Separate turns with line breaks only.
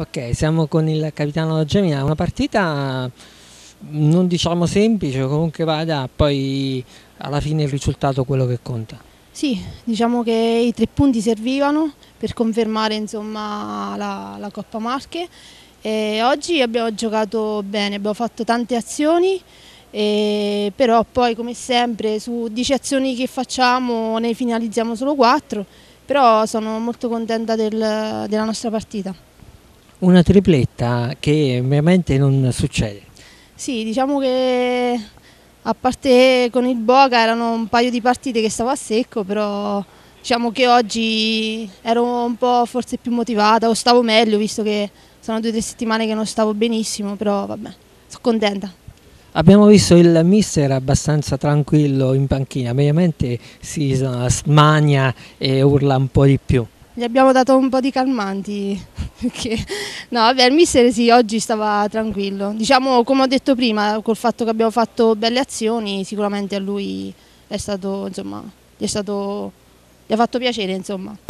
Ok, siamo con il capitano Gemina, una partita non diciamo semplice, comunque vada, poi alla fine il risultato è quello che conta.
Sì, diciamo che i tre punti servivano per confermare insomma, la, la Coppa Marche e oggi abbiamo giocato bene, abbiamo fatto tante azioni, e però poi come sempre su 10 azioni che facciamo ne finalizziamo solo 4, però sono molto contenta del, della nostra partita
una tripletta che veramente non succede.
Sì, diciamo che a parte con il Boca erano un paio di partite che stavo a secco, però diciamo che oggi ero un po' forse più motivata o stavo meglio visto che sono due o tre settimane che non stavo benissimo, però vabbè, sono contenta.
Abbiamo visto il mister abbastanza tranquillo in panchina, mediamente si smania e urla un po' di più.
Gli abbiamo dato un po' di calmanti. Perché, no, vabbè, il mister sì, oggi stava tranquillo. Diciamo, come ho detto prima, col fatto che abbiamo fatto belle azioni, sicuramente a lui è stato, insomma, gli, è stato, gli ha fatto piacere, insomma.